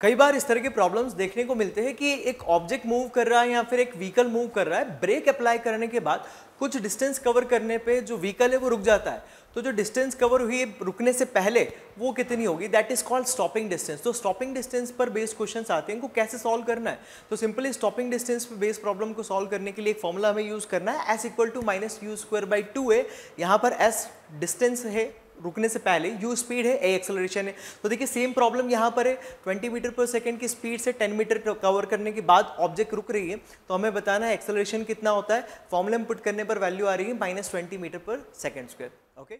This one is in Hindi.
कई बार इस तरह के प्रॉब्लम्स देखने को मिलते हैं कि एक ऑब्जेक्ट मूव कर रहा है या फिर एक व्हीकल मूव कर रहा है ब्रेक अप्लाई करने के बाद कुछ डिस्टेंस कवर करने पे जो व्हीकल है वो रुक जाता है तो जो डिस्टेंस कवर हुई है रुकने से पहले वो कितनी होगी that is called stopping distance तो स्टॉपिंग डिस्टेंस पर बेस्ड क्वेश्चन आते हैं इनको कैसे सॉल्व करना है तो सिंपली स्टॉपिंग डिस्टेंस पर बेस्ड प्रॉब्लम को सॉल्व करने के लिए एक फॉर्मूला हमें यूज करना है s equal to minus u square by two है यहाँ पर एस डिस्टेंस है रुकने से पहले यू स्पीड है ए एक्सेलरेशन है तो देखिए सेम प्रॉब्लम यहाँ पर है ट्वेंटी मीटर पर सेकेंड की स्पीड से टेन मीटर कवर करने के बाद ऑब्जेक्ट रुक रही है तो हमें बताना है एक्सेलरेशन कितना होता है फॉर्मूला पुट करने पर वैल्यू आ रही है minus twenty metre per second square okay